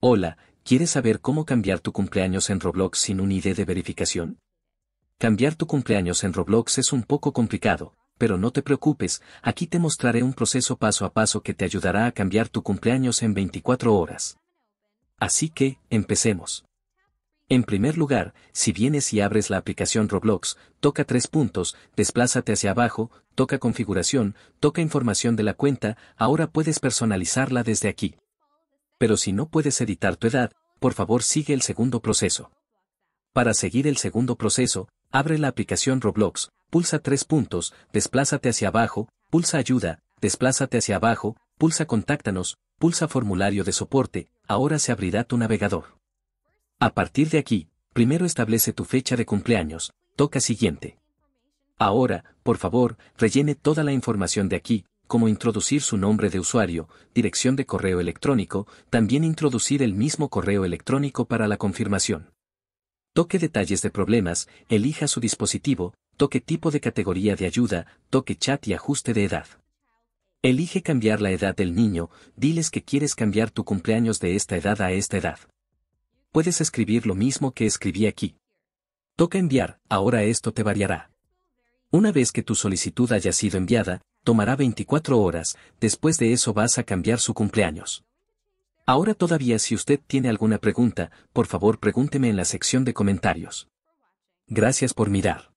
Hola, ¿quieres saber cómo cambiar tu cumpleaños en Roblox sin un ID de verificación? Cambiar tu cumpleaños en Roblox es un poco complicado, pero no te preocupes, aquí te mostraré un proceso paso a paso que te ayudará a cambiar tu cumpleaños en 24 horas. Así que, empecemos. En primer lugar, si vienes y abres la aplicación Roblox, toca tres puntos, desplázate hacia abajo, toca configuración, toca información de la cuenta, ahora puedes personalizarla desde aquí pero si no puedes editar tu edad, por favor sigue el segundo proceso. Para seguir el segundo proceso, abre la aplicación Roblox, pulsa tres puntos, desplázate hacia abajo, pulsa ayuda, desplázate hacia abajo, pulsa contáctanos, pulsa formulario de soporte, ahora se abrirá tu navegador. A partir de aquí, primero establece tu fecha de cumpleaños, toca siguiente. Ahora, por favor, rellene toda la información de aquí, como introducir su nombre de usuario, dirección de correo electrónico, también introducir el mismo correo electrónico para la confirmación. Toque detalles de problemas, elija su dispositivo, toque tipo de categoría de ayuda, toque chat y ajuste de edad. Elige cambiar la edad del niño, diles que quieres cambiar tu cumpleaños de esta edad a esta edad. Puedes escribir lo mismo que escribí aquí. Toca enviar, ahora esto te variará. Una vez que tu solicitud haya sido enviada, tomará 24 horas, después de eso vas a cambiar su cumpleaños. Ahora todavía si usted tiene alguna pregunta, por favor pregúnteme en la sección de comentarios. Gracias por mirar.